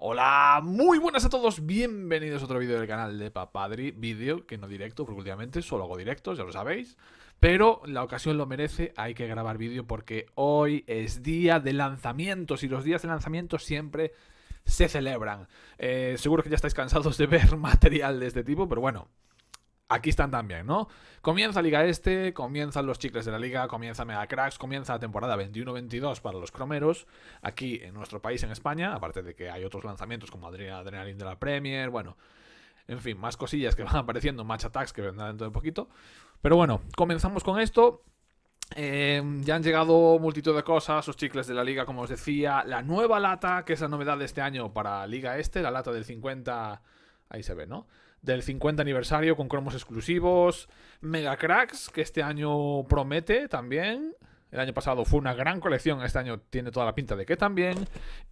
Hola, muy buenas a todos, bienvenidos a otro vídeo del canal de Papadri, vídeo que no directo, porque últimamente solo hago directos, ya lo sabéis, pero la ocasión lo merece, hay que grabar vídeo porque hoy es día de lanzamientos y los días de lanzamiento siempre se celebran. Eh, seguro que ya estáis cansados de ver material de este tipo, pero bueno, aquí están también, ¿no? Comienza Liga Este, comienzan los chicles de la liga, comienza Mega Cracks, comienza la temporada 21-22 para los cromeros, aquí en nuestro país, en España, aparte de que hay otros lanzamientos como Adrenaline de la Premier, bueno, en fin, más cosillas que van apareciendo, Match Attacks que vendrán dentro de poquito. Pero bueno, comenzamos con esto. Eh, ya han llegado multitud de cosas, los chicles de la liga, como os decía, la nueva lata, que es la novedad de este año para Liga Este, la lata del 50, ahí se ve, ¿no? del 50 aniversario con cromos exclusivos, Mega Cracks, que este año promete también. El año pasado fue una gran colección, este año tiene toda la pinta de que también.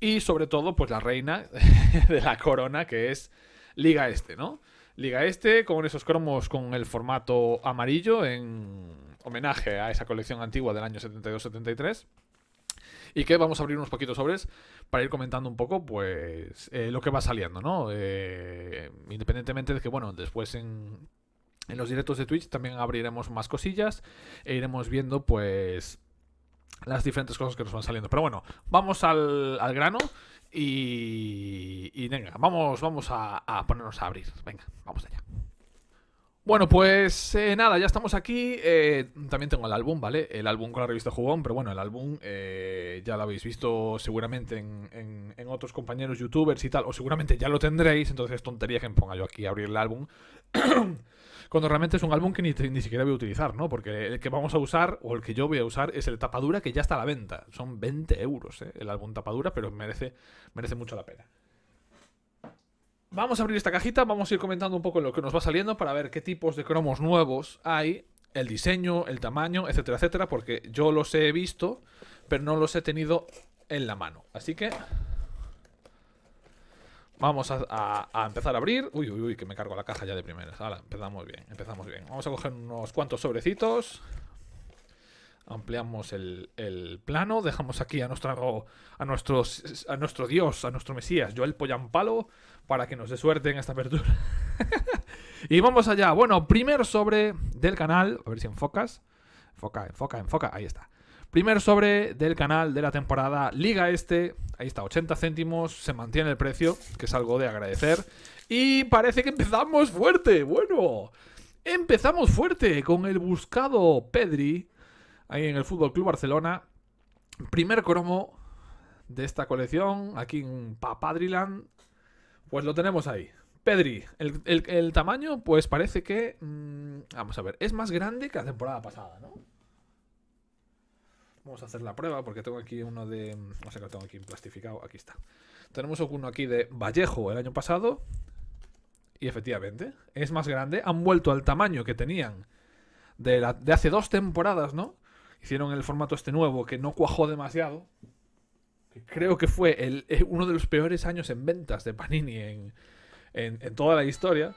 Y sobre todo, pues la reina de la corona, que es Liga Este, ¿no? Liga Este, con esos cromos con el formato amarillo en homenaje a esa colección antigua del año 72-73 y que vamos a abrir unos poquitos sobres para ir comentando un poco pues eh, lo que va saliendo, ¿no? Eh, independientemente de que, bueno, después en, en los directos de Twitch también abriremos más cosillas e iremos viendo pues las diferentes cosas que nos van saliendo. Pero bueno, vamos al, grano y, y, venga, vamos, vamos a, ponernos a abrir. Venga, vamos allá. Bueno, pues eh, nada, ya estamos aquí. también tengo el álbum, ¿vale? El álbum con la revista Jugón, pero bueno, el álbum... Eh, ya lo habéis visto seguramente en, otros compañeros youtubers y tal, o seguramente ya lo tendréis, entonces es tontería que me ponga yo aquí a abrir el álbum. Cuando realmente es un álbum que ni, ni, siquiera voy a utilizar, ¿no? Porque el que vamos a usar, o el que yo voy a usar, es el tapadura que ya está a la venta. Son 20 euros, ¿eh? El álbum tapadura, pero merece, merece mucho la pena. Vamos a abrir esta cajita, vamos a ir comentando un poco lo que nos va saliendo para ver qué tipos de cromos nuevos hay el diseño, el tamaño, etcétera, etcétera, porque yo los he visto, pero no los he tenido en la mano. Así que vamos a, empezar a abrir. Uy, uy, uy, que me cargo la caja ya de primeras. Ahora, empezamos bien, empezamos bien. Vamos a coger unos cuantos sobrecitos. Ampliamos el, plano, dejamos aquí a nuestro, a, nuestros, a nuestro dios, a nuestro mesías, Yo Joel Pollampalo, para que nos dé suerte en esta apertura. Y vamos allá. Bueno, primer sobre del canal. A ver si enfocas. Enfoca, enfoca, enfoca. Ahí está. Primer sobre del canal de la temporada Liga Este. Ahí está, 80 céntimos. Se mantiene el precio, que es algo de agradecer. Y parece que empezamos fuerte. Bueno, empezamos fuerte con el buscado Pedri. Ahí en el Fútbol Club Barcelona. Primer cromo de esta colección. Aquí en Papadriland. Pues lo tenemos ahí. Pedri, el, tamaño, pues parece que. Mm, vamos a ver, es más grande que la temporada pasada, ¿no? Vamos a hacer la prueba porque tengo aquí uno de. No sé qué tengo aquí plastificado. Aquí está. Tenemos uno aquí de Vallejo el año pasado. Y efectivamente, es más grande. Han vuelto al tamaño que tenían de, hace dos temporadas, ¿no? Hicieron el formato este nuevo que no cuajó demasiado. Creo que fue eh, uno de los peores años en ventas de Panini en, en, toda la historia.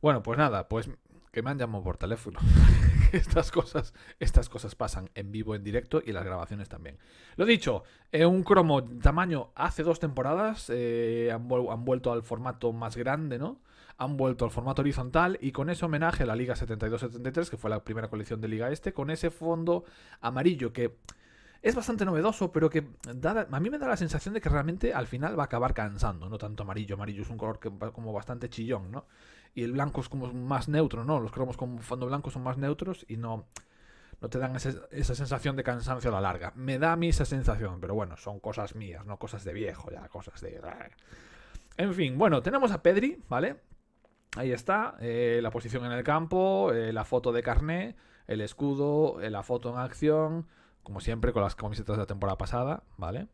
Bueno, pues nada, pues que me han llamado por teléfono. estas cosas, estas cosas pasan en vivo, en directo y las grabaciones también. Lo dicho, un cromo tamaño hace dos temporadas eh, han, han, vuelto al formato más grande, ¿no? Han vuelto al formato horizontal y con ese homenaje a la Liga 72-73, que fue la primera colección de Liga Este, con ese fondo amarillo que es bastante novedoso, pero que a mí me da la sensación de que realmente al final va a acabar cansando, no tanto amarillo. Amarillo es un color que, como bastante chillón, ¿no? Y el blanco es como más neutro, ¿no? Los cromos con fondo blanco son más neutros y no, no te dan esa sensación de cansancio a la larga. Me da a mí esa sensación, pero bueno, son cosas mías, no cosas de viejo, ya, cosas de... Eh. En fin, bueno, tenemos a Pedri, ¿vale? Ahí está, eh, la posición en el campo, eh, la foto de carné, el escudo, la foto en acción, como siempre, con las camisetas de la temporada pasada, ¿vale?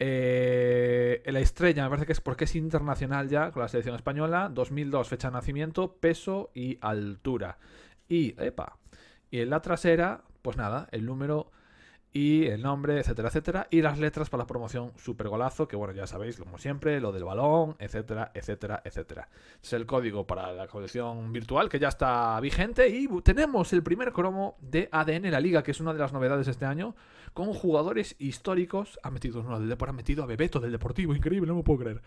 Eh, la estrella me parece que es porque es internacional ya con la selección española, 2002 fecha de nacimiento, peso y altura. Y, epa, y en la trasera, pues nada, el número y el nombre, etcétera, etcétera. Y las letras para la promoción super golazo, que bueno, ya sabéis, como siempre, lo del balón, etcétera, etcétera, etcétera. Es el código para la colección virtual que ya está vigente y tenemos el primer cromo de ADN la liga, que es una de las novedades este año, con jugadores históricos. Ha metido uno del ha metido a Bebeto del Deportivo, increíble, no me puedo creer.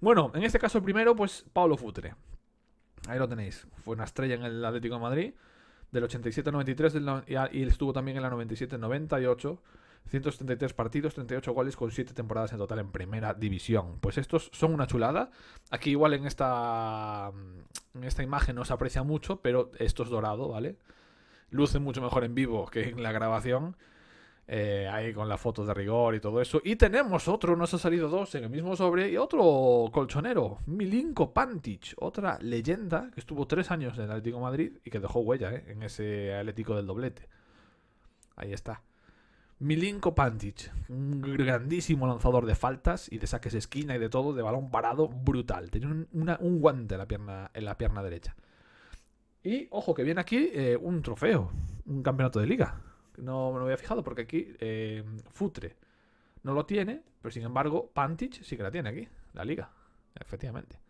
Bueno, en este caso primero, pues Pablo Futre. Ahí lo tenéis, fue una estrella en el Atlético de Madrid del 87-93 y estuvo también en la 97-98. 173 partidos, 38 goles con 7 temporadas en total en primera división. Pues estos son una chulada. Aquí igual en esta, mm, en esta imagen no se aprecia mucho, pero esto es dorado, ¿vale? Luce mucho mejor en vivo que en la grabación. Eh, ahí con la foto de rigor y todo eso. Y tenemos otro, nos ha salido dos en el mismo sobre, y otro colchonero, Milinko Pantic, otra leyenda que estuvo tres años en el Atlético Madrid y que dejó huella eh, en ese Atlético del doblete. Ahí está. Milinko Pantic, un grandísimo lanzador de faltas y de saques de esquina y de todo, de balón parado, brutal. Tenía un, guante en la, pierna, en la pierna derecha. Y ojo que viene aquí eh, un trofeo, un campeonato de liga no me lo había fijado porque aquí eh, Futre no lo tiene, pero sin embargo Pantich sí que la tiene aquí, la liga, efectivamente.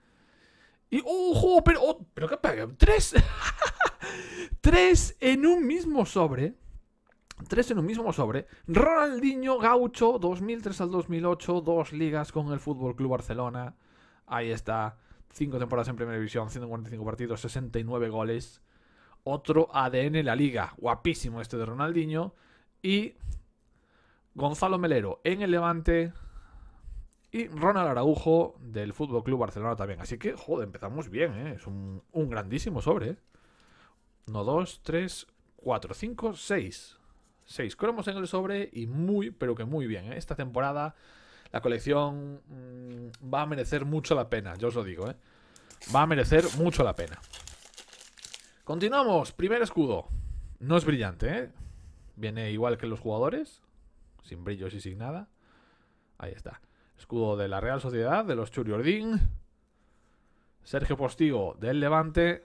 Y, ¡ojo! Pero, oh, pero ¿qué pega? ¡Tres! ¡Tres en un mismo sobre! Tres en un mismo sobre. Ronaldinho Gaucho, 2003 al 2008, dos ligas con el Fútbol Club Barcelona. Ahí está. Cinco temporadas en Primera División, 145 partidos, 69 goles otro ADN en la liga. Guapísimo este de Ronaldinho. Y Gonzalo Melero en el Levante. Y Ronald Araujo del Fútbol Club Barcelona también. Así que, joder, empezamos bien, ¿eh? Es un, grandísimo sobre. 1, 2, 3, 4, 5, 6. 6 cromos en el sobre y muy, pero que muy bien. ¿eh? Esta temporada la colección mm, va a merecer mucho la pena, yo os lo digo, ¿eh? Va a merecer mucho la pena. Continuamos, primer escudo. No es brillante, ¿eh? Viene igual que los jugadores, sin brillos y sin nada. Ahí está. Escudo de la Real Sociedad, de los Churiordín. Sergio Postigo, del Levante.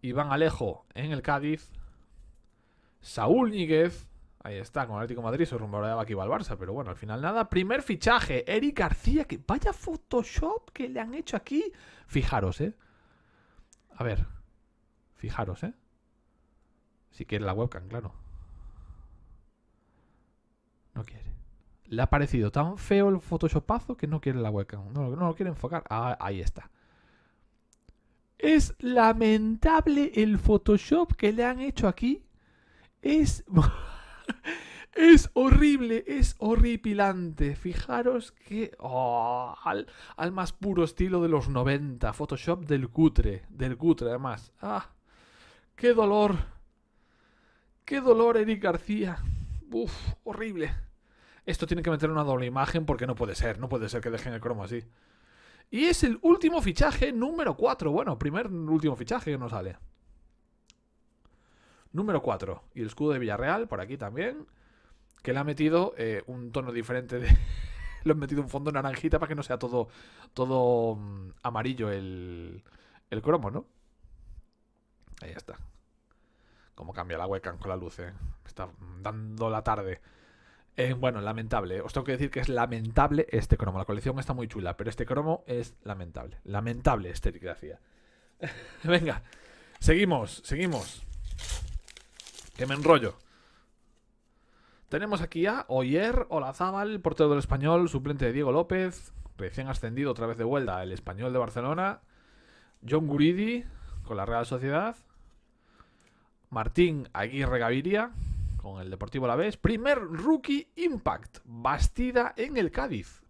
Iván Alejo, en el Cádiz. Saúl Níguez, ahí está, con el Atlético Madrid. Se rumoreaba que iba al Barça, pero bueno, al final nada. Primer fichaje, Eric García, que vaya Photoshop que le han hecho aquí. Fijaros, ¿eh? A ver, Fijaros, ¿eh? Si quiere la webcam, claro. No quiere. Le ha parecido tan feo el photoshopazo que no quiere la webcam. No, lo quiere enfocar. Ah, ahí está. Es lamentable el Photoshop que le han hecho aquí. Es... Es horrible, es horripilante. Fijaros que. Oh, al, al, más puro estilo de los 90. Photoshop del cutre. Del cutre, además. Ah. Qué dolor. Qué dolor, Eric García. Uf, horrible. Esto tiene que meter una doble imagen porque no puede ser, no puede ser que dejen el cromo así. Y es el último fichaje, número 4. Bueno, primer último fichaje que nos sale. Número 4. Y el escudo de Villarreal, por aquí también. Que le ha metido eh, un tono diferente de... le han metido un fondo naranjita para que no sea todo, todo mm, amarillo el, el cromo, ¿no? Ahí está. Cómo cambia la hueca con la luz, ¿eh? está dando la tarde. Eh, bueno, lamentable. Os tengo que decir que es lamentable este cromo. La colección está muy chula, pero este cromo es lamentable. Lamentable hacía Venga, seguimos, seguimos. Que me enrollo. Tenemos aquí a Oyer Olazábal, portero del español, suplente de Diego López, recién ascendido otra vez de vuelta el español de Barcelona. John Guridi, con la Real Sociedad. Martín Aguirre Gaviria con el Deportivo La Vez. Primer rookie Impact, bastida en el Cádiz.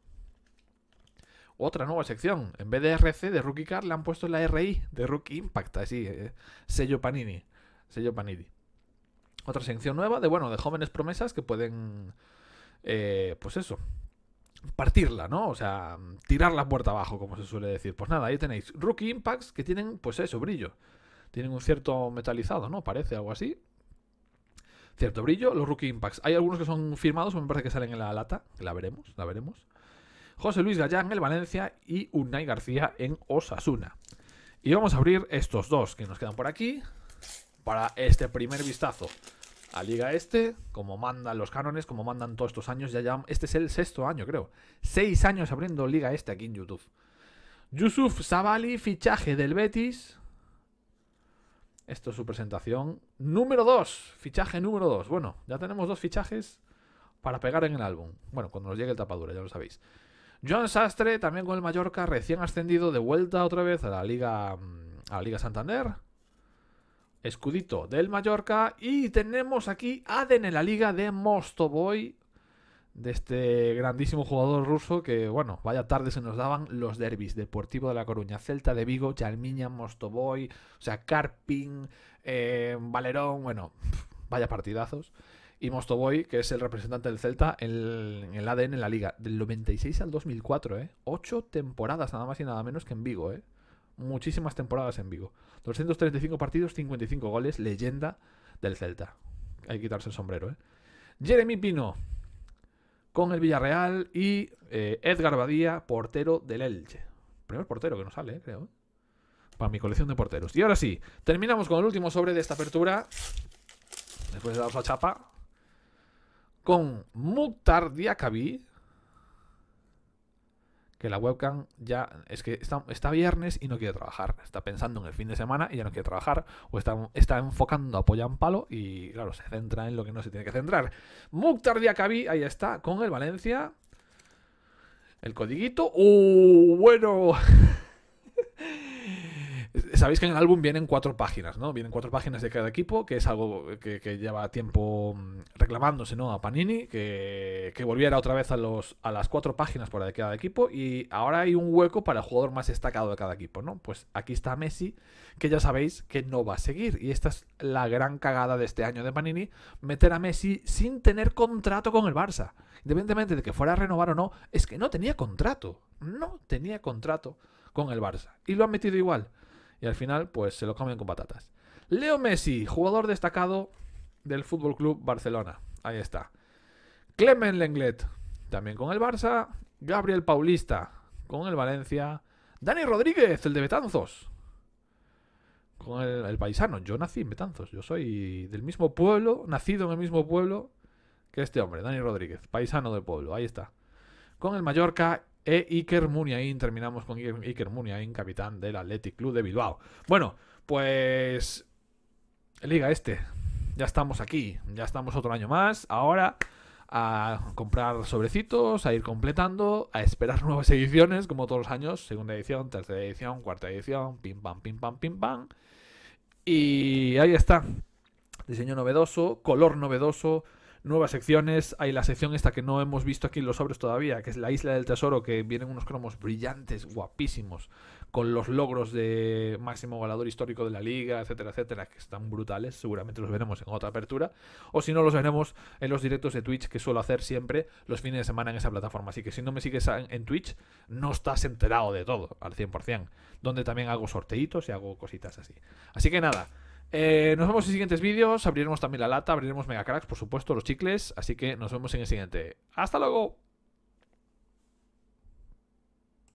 Otra nueva sección. En vez de RC de Rookie Car le han puesto la RI de Rookie Impact, así, eh, sello Panini. Sello Panini. Otra sección nueva de, bueno, de jóvenes promesas que pueden, eh, pues eso, partirla, ¿no? O sea, tirar la puerta abajo, como se suele decir. Pues nada, ahí tenéis Rookie Impacts que tienen, pues eso, brillo tienen un cierto metalizado, ¿no? Parece algo así. Cierto brillo, los rookie impacts. Hay algunos que son firmados, me parece que salen en la lata, la veremos, la veremos. José Luis Gallán en el Valencia y Unai García en Osasuna. Y vamos a abrir estos dos que nos quedan por aquí para este primer vistazo a Liga Este, como mandan los cánones, como mandan todos estos años. Ya, ya, este es el sexto año, creo. Seis años abriendo Liga Este aquí en YouTube. Yusuf Sabali, fichaje del Betis. Esto es su presentación número 2. Fichaje número 2. Bueno, ya tenemos dos fichajes para pegar en el álbum. Bueno, cuando nos llegue el tapadura, ya lo sabéis. John Sastre, también con el Mallorca, recién ascendido de vuelta otra vez a la Liga, a la Liga Santander. Escudito del Mallorca. Y tenemos aquí Aden en la Liga de Mostoboy de este grandísimo jugador ruso que, bueno, vaya tarde se nos daban los derbis, Deportivo de La Coruña, Celta de Vigo, Chalmiña, mostovoy o sea, Carpin, eh, Valerón, bueno, vaya partidazos. Y mostovoy que es el representante del Celta en el, en el ADN en la liga, del 96 al 2004, ¿eh? Ocho temporadas nada más y nada menos que en Vigo, ¿eh? Muchísimas temporadas en Vigo. 235 partidos, 55 goles, leyenda del Celta. Hay que quitarse el sombrero, ¿eh? Jeremy Pino, con el Villarreal y eh, Edgar Badía, portero del Elche. Primer portero que nos sale, eh, creo. Eh. Para mi colección de porteros. Y ahora sí, terminamos con el último sobre de esta apertura. Después de daros la chapa. Con Mukhtar que la webcam ya es que está, viernes y no quiere trabajar, está pensando en el fin de semana y ya no quiere trabajar, o está, está enfocando apoya en palo y claro, se centra en lo que no se tiene que centrar. Mukhtar Diakabi, ahí está, con el Valencia. El codiguito. ¡Uh! Bueno. sabéis que en el álbum vienen cuatro páginas, ¿no? Vienen cuatro páginas de cada equipo, que es algo que, lleva tiempo mm, reclamándose, ¿no? A Panini, que, que, volviera otra vez a, los, a las cuatro páginas por la de cada equipo. Y ahora hay un hueco para el jugador más destacado de cada equipo, ¿no? Pues aquí está Messi, que ya sabéis que no va a seguir. Y esta es la gran cagada de este año de Panini, meter a Messi sin tener contrato con el Barça. Independientemente de que fuera a renovar o no, es que no tenía contrato. No tenía contrato con el Barça. Y lo han metido igual. Y al final, pues se lo comen con patatas. Leo Messi, jugador destacado del Fútbol Club Barcelona. Ahí está. Clement Lenglet, también con el Barça. Gabriel Paulista, con el Valencia. Dani Rodríguez, el de Betanzos. Con el, el paisano. Yo nací en Betanzos. Yo soy del mismo pueblo, nacido en el mismo pueblo que este hombre, Dani Rodríguez, paisano del pueblo. Ahí está. Con el Mallorca e Iker Muniain. Terminamos con Iker Muniain, capitán del Athletic Club de Bilbao. Bueno, pues. Liga este. Ya estamos aquí. Ya estamos otro año más. Ahora a comprar sobrecitos, a ir completando, a esperar nuevas ediciones, como todos los años, segunda edición, tercera edición, cuarta edición, pim pam, pim pam, pim pam. Y ahí está. Diseño novedoso, color novedoso, nuevas secciones. Hay la sección esta que no hemos visto aquí en los sobres todavía, que es la Isla del Tesoro, que vienen unos cromos brillantes, guapísimos, con los logros de máximo goleador histórico de la liga, etcétera, etcétera, que están brutales. Seguramente los veremos en otra apertura. O si no, los veremos en los directos de Twitch que suelo hacer siempre los fines de semana en esa plataforma. Así que si no me sigues en Twitch, no estás enterado de todo al 100%, donde también hago sorteitos y hago cositas así. Así que nada. Eh, nos vemos en siguientes vídeos. Abriremos también la lata, abriremos megacracks, por supuesto, los chicles. Así que nos vemos en el siguiente. ¡Hasta luego!